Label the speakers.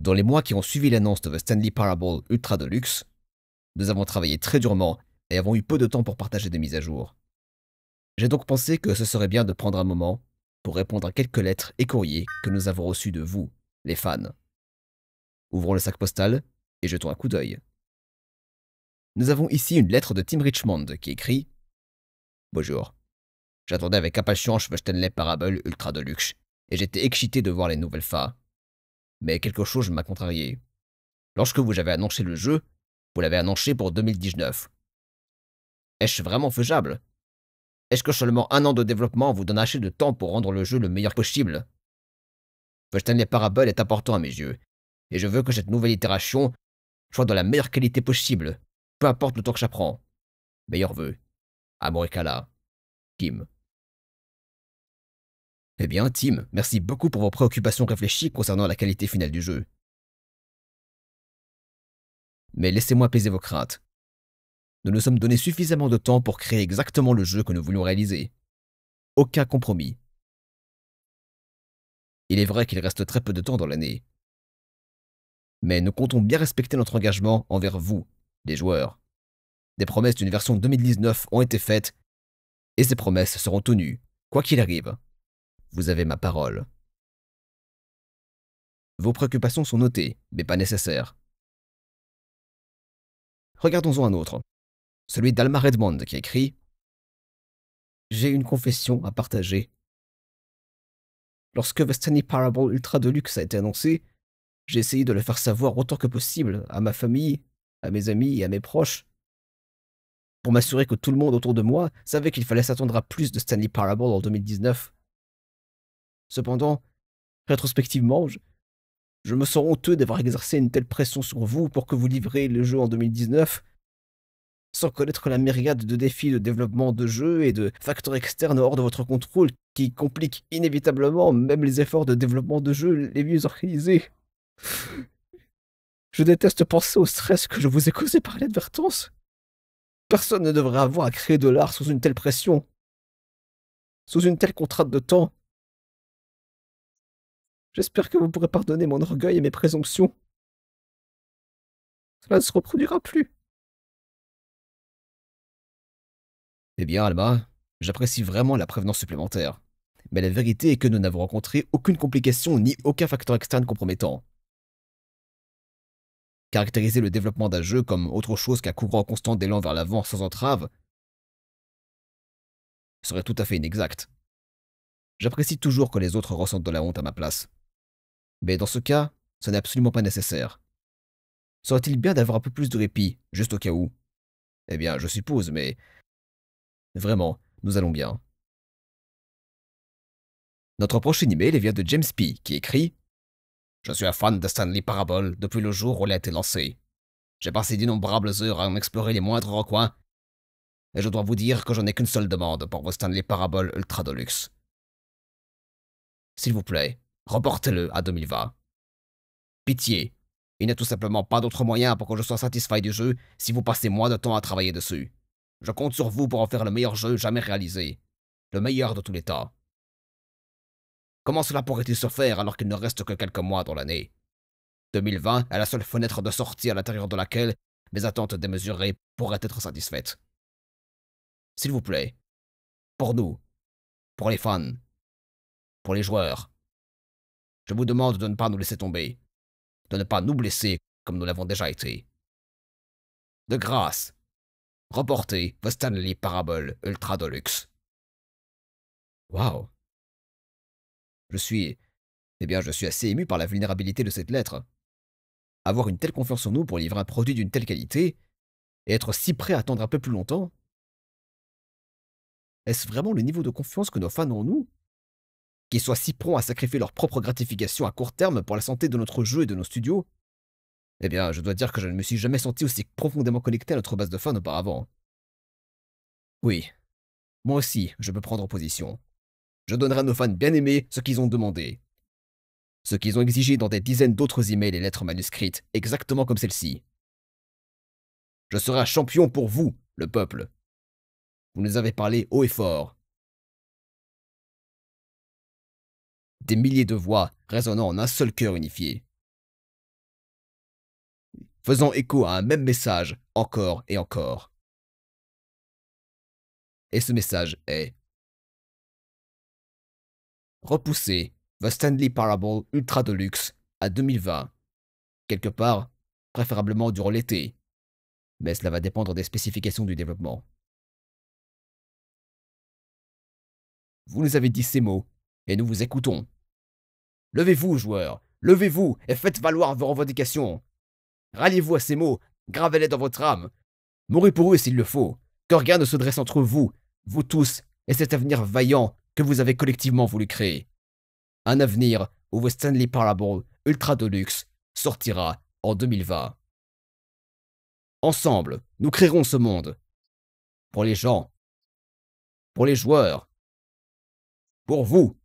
Speaker 1: Dans les mois qui ont suivi l'annonce de The Stanley Parable Ultra Deluxe, nous avons travaillé très durement et avons eu peu de temps pour partager des mises à jour. J'ai donc pensé que ce serait bien de prendre un moment pour répondre à quelques lettres et courriers que nous avons reçus de vous, les fans. Ouvrons le sac postal et jetons un coup d'œil. Nous avons ici une lettre de Tim Richmond qui écrit Bonjour. J'attendais avec impatience The Stanley Parable Ultra Deluxe et j'étais excité de voir les nouvelles phares mais quelque chose m'a contrarié. Lorsque vous avez annoncé le jeu, vous l'avez annoncé pour 2019. Est-ce vraiment faisable Est-ce que seulement un an de développement vous donne assez de temps pour rendre le jeu le meilleur possible Stanley Parable est important à mes yeux, et je veux que cette nouvelle itération soit de la meilleure qualité possible,
Speaker 2: peu importe le temps que ça prend. Meilleur vœu. Kala. Kim. Eh bien, Tim, merci beaucoup pour vos préoccupations réfléchies concernant la qualité finale du jeu. Mais laissez-moi apaiser vos craintes.
Speaker 1: Nous nous sommes donné suffisamment de temps pour créer exactement le jeu que nous voulions réaliser. Aucun compromis. Il est vrai qu'il reste très peu de temps dans l'année. Mais nous comptons bien respecter notre engagement envers vous, les joueurs. Des promesses d'une version 2019 ont été faites, et ces promesses seront
Speaker 2: tenues, quoi qu'il arrive. Vous avez ma parole. Vos préoccupations sont notées, mais pas nécessaires. Regardons-en un autre. Celui d'Alma Redmond qui écrit J'ai une
Speaker 1: confession à partager. Lorsque The Stanley Parable Ultra Deluxe a été annoncé, j'ai essayé de le faire savoir autant que possible à ma famille, à mes amis et à mes proches, pour m'assurer que tout le monde autour de moi savait qu'il fallait s'attendre à plus de Stanley Parable en 2019. Cependant, rétrospectivement, je, me sens honteux d'avoir exercé une telle pression sur vous pour que vous livrez le jeu en 2019 sans connaître la myriade de défis de développement de jeu et de facteurs externes hors de votre contrôle qui compliquent inévitablement même les efforts de développement de jeu les mieux organisés. Je déteste penser au stress que je vous ai causé par
Speaker 2: l'advertance. Personne ne devrait avoir à créer de l'art sous une telle pression, sous une telle contrainte de temps. J'espère que vous pourrez pardonner mon orgueil et mes présomptions. Cela ne se reproduira plus. Eh bien, Alma, j'apprécie vraiment la
Speaker 1: prévenance supplémentaire. Mais la vérité est que nous n'avons rencontré aucune complication ni aucun facteur externe
Speaker 2: compromettant. Caractériser le développement d'un jeu comme autre chose qu'un courant constant d'élan vers l'avant sans entrave serait tout à fait
Speaker 1: inexact. J'apprécie toujours que les autres ressentent de la honte à ma place. Mais dans ce cas, ce n'est absolument pas nécessaire. Serait-il bien d'avoir un peu plus de répit, juste au cas
Speaker 2: où Eh bien, je suppose, mais... Vraiment, nous allons bien. Notre prochain email vient de James P. qui écrit
Speaker 1: Je suis un fan de Stanley Parable depuis le jour où il a été lancé. J'ai passé d'innombrables heures à en explorer les moindres recoins, et je dois vous dire que j'en ai qu'une seule demande pour vos Stanley Parable Ultra Deluxe. S'il vous plaît, Reportez-le à 2020. Pitié, il n'y a tout simplement pas d'autre moyen pour que je sois satisfait du jeu si vous passez moins de temps à travailler dessus. Je compte sur vous pour en faire le meilleur jeu jamais réalisé. Le meilleur de tous les temps. Comment cela pourrait-il se faire alors qu'il ne reste que quelques mois dans l'année 2020 est la seule fenêtre de sortie à l'intérieur de laquelle mes attentes démesurées
Speaker 2: pourraient être satisfaites. S'il vous plaît, pour nous, pour les fans, pour les joueurs, je vous demande de ne pas nous laisser tomber, de ne pas nous blesser comme nous l'avons déjà été. De
Speaker 1: grâce, reportez vos Stanley Parable Ultra Deluxe. Waouh !»« Je suis... Eh bien, je suis assez ému par la vulnérabilité de cette lettre. Avoir une telle confiance en nous pour livrer un produit d'une telle qualité, et être si prêt à attendre un peu plus longtemps Est-ce vraiment le niveau de confiance que nos fans ont en nous qui soient si prompts à sacrifier leur propre gratification à court terme pour la santé de notre jeu et de nos studios, eh bien, je dois dire que je ne me suis jamais senti aussi profondément connecté à notre base de fans auparavant. Oui, moi aussi, je peux prendre position. Je donnerai à nos fans bien-aimés ce qu'ils ont demandé. Ce qu'ils ont exigé dans des dizaines d'autres emails et lettres manuscrites, exactement comme celle-ci. Je serai
Speaker 2: un champion pour vous, le peuple. Vous nous avez parlé haut et fort, des milliers de voix résonnant en un seul cœur unifié, faisant écho à un même message encore et encore. Et ce message est Repousser The Stanley Parable Ultra Deluxe à 2020, quelque part, préférablement durant l'été, mais cela va dépendre des spécifications du développement. Vous nous avez dit ces mots, et nous vous écoutons. Levez-vous, joueurs,
Speaker 1: levez-vous et faites valoir vos revendications. Ralliez-vous à ces mots, gravez-les dans votre âme. Mourrez pour eux s'il le faut, que rien ne se dresse entre vous, vous tous, et cet avenir vaillant que vous avez collectivement voulu créer. Un avenir où vos Stanley Parable
Speaker 2: Ultra Deluxe sortira en 2020. Ensemble, nous créerons ce monde. Pour les gens. Pour les joueurs. Pour vous.